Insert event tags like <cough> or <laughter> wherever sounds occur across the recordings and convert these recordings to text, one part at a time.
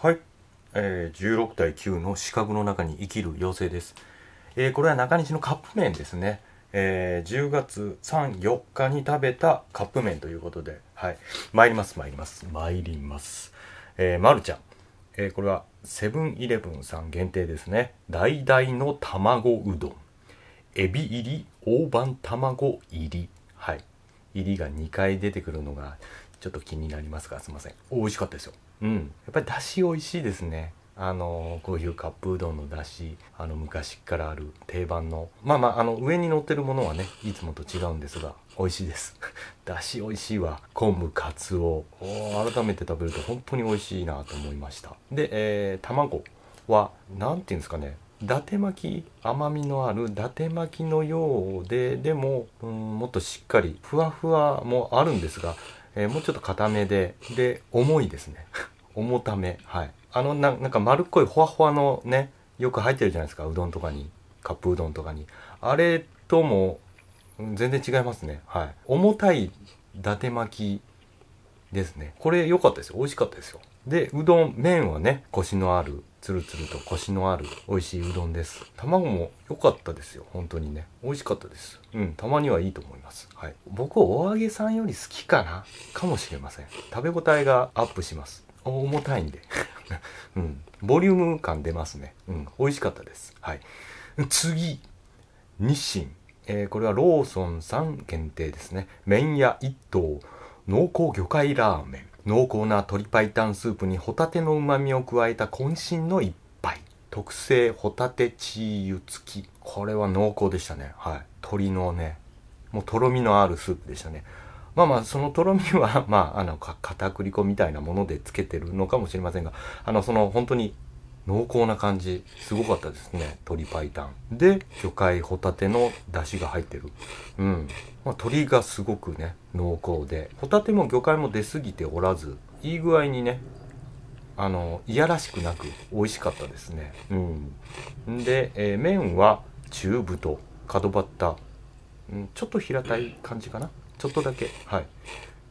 はい、えー、16対9の四角の中に生きる妖精です、えー、これは中西のカップ麺ですね、えー、10月34日に食べたカップ麺ということで、はい、参ります参ります参ります、えー、まるちゃん、えー、これはセブンイレブンさん限定ですね大々の卵うどんエビ入り大判卵入りはい入りが2回出てくるのがちょっと気になりますがすいません美味しかったですようん、やっぱりだし美味しいですねあのこういうカップうどんのだしあの昔からある定番のまあまああの上に乗ってるものはねいつもと違うんですが美味しいです <laughs> だし美味しいわ昆布かつお改めて食べると本当に美味しいなと思いましたで、えー、卵は何ていうんですかね伊達巻き甘みのある伊達巻きのようででもうんもっとしっかりふわふわもあるんですがえー、もうちょっと硬めでで重いですね <laughs> 重ためはいあのななんか丸っこいほわほわのねよく入ってるじゃないですかうどんとかにカップうどんとかにあれとも全然違いますねはい重たい伊達巻きですねこれ良かったですよ美味しかったですよでうどん麺はねコシのあるつるつるとコシのある美味しいうどんです卵も良かったですよ本当にね美味しかったですうんたまにはいいと思いますはい僕お揚げさんより好きかなかもしれません食べ応えがアップします重たいんで <laughs> うんボリューム感出ますねうん美味しかったですはい次日清えー、これはローソンさん限定ですね麺屋一頭濃厚魚介ラーメン濃厚な鶏白湯スープにホタテの旨みを加えた渾身の一杯特製ホタテチー油付きこれは濃厚でしたねはい鶏のねもうとろみのあるスープでしたねまあまあそのとろみは <laughs> まああの片栗粉みたいなものでつけてるのかもしれませんがあのその本当に濃厚な感じすごかったですね鶏白湯で魚介ホタテの出汁が入ってるうん、まあ、鶏がすごくね濃厚でホタテも魚介も出過ぎておらずいい具合にねあのいやらしくなく美味しかったですねうんで、えー、麺は中太角張った、うん、ちょっと平たい感じかなちょっとだけはい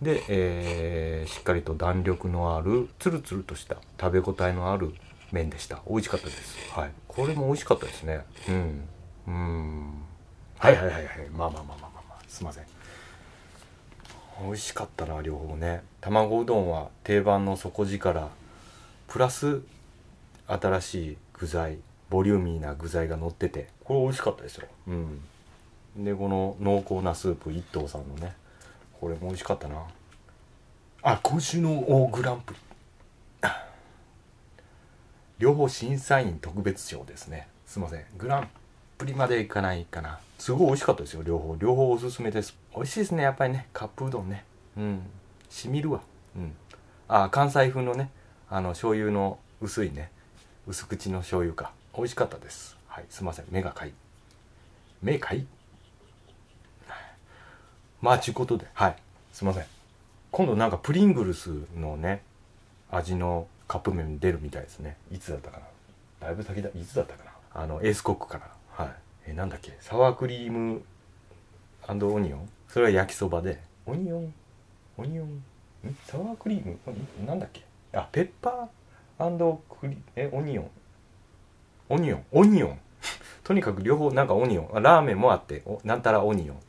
で、えー、しっかりと弾力のあるツルツルとした食べ応えのある麺でした美味しかったですはいこれも美味しかったですねうんうんはいはいはいはいまあまあまあまあまあ、まあ、すいません美味しかったな両方ね卵うどんは定番の底力プラス新しい具材ボリューミーな具材が乗っててこれ美味しかったですようんでこの濃厚なスープ一頭さんのねこれも美味しかったなあ今週のグランプリ両方審査員特別賞ですねすいませんグランプリまでいかないかなすごい美味しかったですよ両方両方おすすめです美味しいですねやっぱりねカップうどんねうんしみるわうんあ関西風のねあの醤油の薄いね薄口の醤油か美味しかったですはいすいません目がかい目かいまあちゅうことではいすいません今度なんかプリングルスのね味のカップ麺出るみたいですねいつだったかなだいぶ先だいつだったかなあのエースコックかなはいえなんだっけサワークリームオニオンそれは焼きそばでオニオンオニオンサワークリームなんだっけあペッパークリえオニオンオニオンオニオン <laughs> とにかく両方なんかオニオンラーメンもあってなんたらオニオン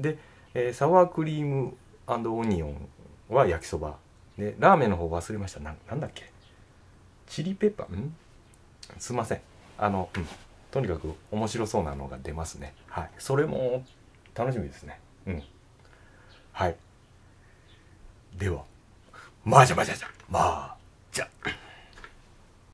で、えー、サワークリームオニオンは焼きそばでラーメンの方忘れましたななんだっけチリペッパーんすいませんあの、うん、とにかく面白そうなのが出ますねはいそれも楽しみですねうんはいではまじゃまじゃじゃまじゃ